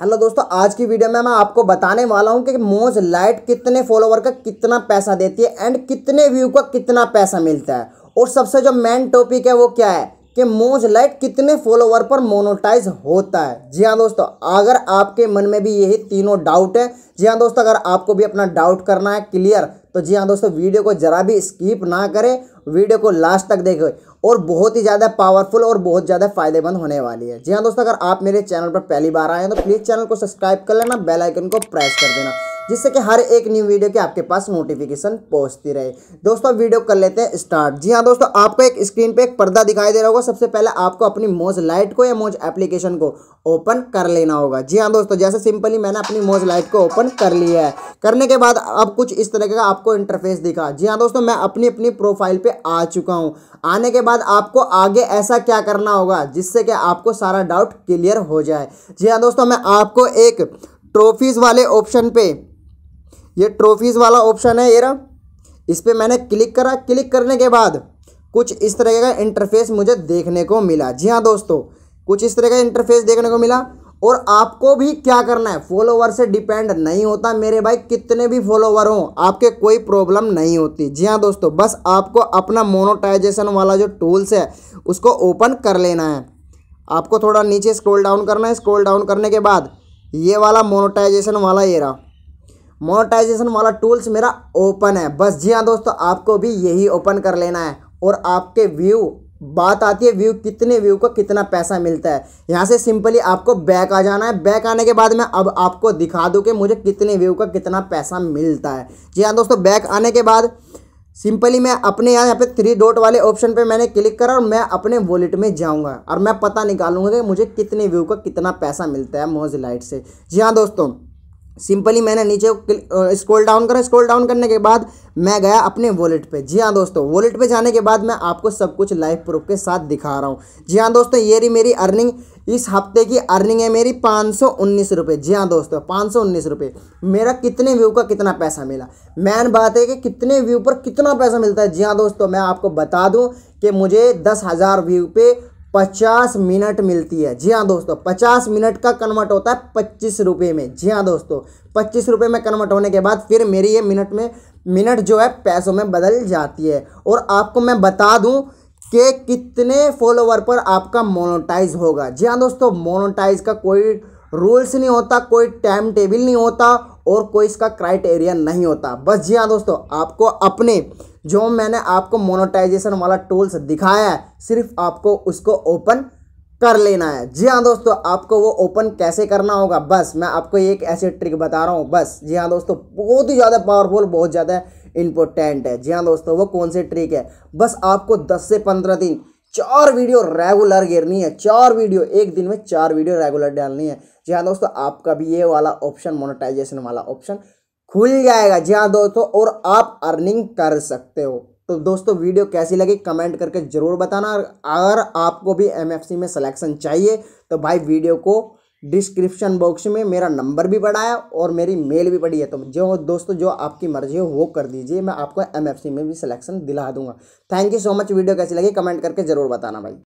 hello दोस्तों आज की वीडियो में मैं आपको बताने वाला हूं कि मोज लाइट कितने फॉलोवर का कितना पैसा देती है एंड कितने व्यू का कितना पैसा मिलता है और सबसे जो मेन टॉपिक है वो क्या है कि मोज लाइट कितने फॉलोवर पर मोनोटाइज होता है जी हाँ दोस्तों अगर आपके मन में भी यही तीनों डाउट है जी हाँ दोस्तों अगर आपको भी अपना डाउट करना है क्लियर तो जी हाँ दोस्तों वीडियो को ज़रा भी स्कीप ना करें वीडियो को लास्ट तक देखें और बहुत ही ज़्यादा पावरफुल और बहुत ज़्यादा फायदेमंद होने वाली है जी हाँ दोस्तों अगर आप मेरे चैनल पर पहली बार आए हैं तो प्लीज़ चैनल को सब्सक्राइब कर लेना बेलाइकन को प्रेस कर देना जिससे कि हर एक न्यू वीडियो के आपके पास नोटिफिकेशन पहुंचती रहे दोस्तों वीडियो कर लेते हैं स्टार्ट जी हाँ दोस्तों आपको एक स्क्रीन पे एक पर्दा दिखाई दे रहा होगा सबसे पहले आपको अपनी मोज लाइट को या मोज एप्लीकेशन को ओपन कर लेना होगा जी हाँ दोस्तों जैसे सिंपली मैंने अपनी मोज लाइट को ओपन कर लिया है करने के बाद अब कुछ इस तरह का आपको इंटरफेस दिखा जी हाँ दोस्तों मैं अपनी अपनी प्रोफाइल पर आ चुका हूँ आने के बाद आपको आगे ऐसा क्या करना होगा जिससे कि आपको सारा डाउट क्लियर हो जाए जी हाँ दोस्तों मैं आपको एक ट्रॉफीज़ वाले ऑप्शन पे ये ट्रॉफीज़ वाला ऑप्शन है ये रहा इस पर मैंने क्लिक करा क्लिक करने के बाद कुछ इस तरह का इंटरफेस मुझे देखने को मिला जी हाँ दोस्तों कुछ इस तरह का इंटरफेस देखने को मिला और आपको भी क्या करना है फॉलोवर से डिपेंड नहीं होता मेरे भाई कितने भी फॉलोवर हों आपके कोई प्रॉब्लम नहीं होती जी हाँ दोस्तों बस आपको अपना मोनोटाइजेशन वाला जो टूल्स है उसको ओपन कर लेना है आपको थोड़ा नीचे स्क्रॉल डाउन करना है स्क्रॉल डाउन करने के बाद ये वाला मोनोटाइजेशन वाला ये रहा मोनेटाइजेशन वाला टूल्स मेरा ओपन है बस जी हाँ दोस्तों आपको भी यही ओपन कर लेना है और आपके व्यू बात आती है व्यू कितने व्यू को कितना पैसा मिलता है यहाँ से सिंपली आपको बैक आ जाना है बैक आने के बाद मैं अब आपको दिखा दूँ कि मुझे कितने व्यू का कितना पैसा मिलता है जी हाँ दोस्तों बैक आने के बाद सिंपली मैं अपने यहाँ यहाँ पे थ्री डॉट वाले ऑप्शन पे मैंने क्लिक करा और मैं अपने वॉलेट में जाऊँगा और मैं पता निकालूंगा कि मुझे कितने व्यू का कितना पैसा मिलता है मोज लाइट से जी हाँ दोस्तों सिंपली मैंने नीचे स्क्रॉल डाउन करा स्क्रॉल डाउन करने के बाद मैं गया अपने वॉलेट पे जी हाँ दोस्तों वॉलेट पे जाने के बाद मैं आपको सब कुछ लाइव प्रूफ के साथ दिखा रहा हूँ जी हाँ दोस्तों ये रही मेरी अर्निंग इस हफ्ते की अर्निंग है मेरी पाँच सौ उन्नीस रुपये जी हाँ दोस्तों पाँच सौ उन्नीस रुपये मेरा कितने व्यू का कितना पैसा मिला मैन बात है कि कितने व्यू पर कितना पैसा मिलता है जी हाँ दोस्तों मैं आपको बता दूँ कि मुझे दस हज़ार व्यू पे पचास मिनट मिलती है जी हाँ दोस्तों पचास मिनट का कन्वर्ट होता है पच्चीस रुपये में जी हाँ दोस्तों पच्चीस रुपये में कन्वर्ट होने के बाद फिर मेरी ये मिनट में मिनट जो है पैसों में बदल जाती है और आपको मैं बता दूं कि कितने फॉलोवर पर आपका मोनोटाइज होगा जी हाँ दोस्तों मोनोटाइज का कोई रूल्स नहीं होता कोई टाइम टेबल नहीं होता और कोई इसका क्राइटेरिया नहीं होता बस जी हाँ दोस्तों आपको अपने जो मैंने आपको मोनोटाइजेशन वाला टूल्स दिखाया है सिर्फ आपको उसको ओपन कर लेना है जी हाँ दोस्तों आपको वो ओपन कैसे करना होगा बस मैं आपको एक ऐसी ट्रिक बता रहा हूँ बस जी हाँ दोस्तों बहुत ही ज़्यादा पावरफुल बहुत ज़्यादा इम्पोर्टेंट है जी हाँ दोस्तों वो कौन सी ट्रिक है बस आपको 10 से 15 दिन चार वीडियो रेगुलर गिरनी है चार वीडियो एक दिन में चार वीडियो रेगुलर डालनी है जी हाँ दोस्तों आपका भी ये वाला ऑप्शन मोनेटाइजेशन वाला ऑप्शन खुल जाएगा जी हाँ दोस्तों और आप अर्निंग कर सकते हो तो दोस्तों वीडियो कैसी लगी कमेंट करके ज़रूर बताना अगर आपको भी एम में सलेक्शन चाहिए तो भाई वीडियो को डिस्क्रिप्शन बॉक्स में मेरा नंबर भी पड़ा है और मेरी मेल भी पड़ी है तो जो दोस्तों जो आपकी मर्जी हो वो कर दीजिए मैं आपको एमएफसी में भी सिलेक्शन दिला दूंगा thank you so much video कैसी लगी कमेंट करके ज़रूर बताना भाई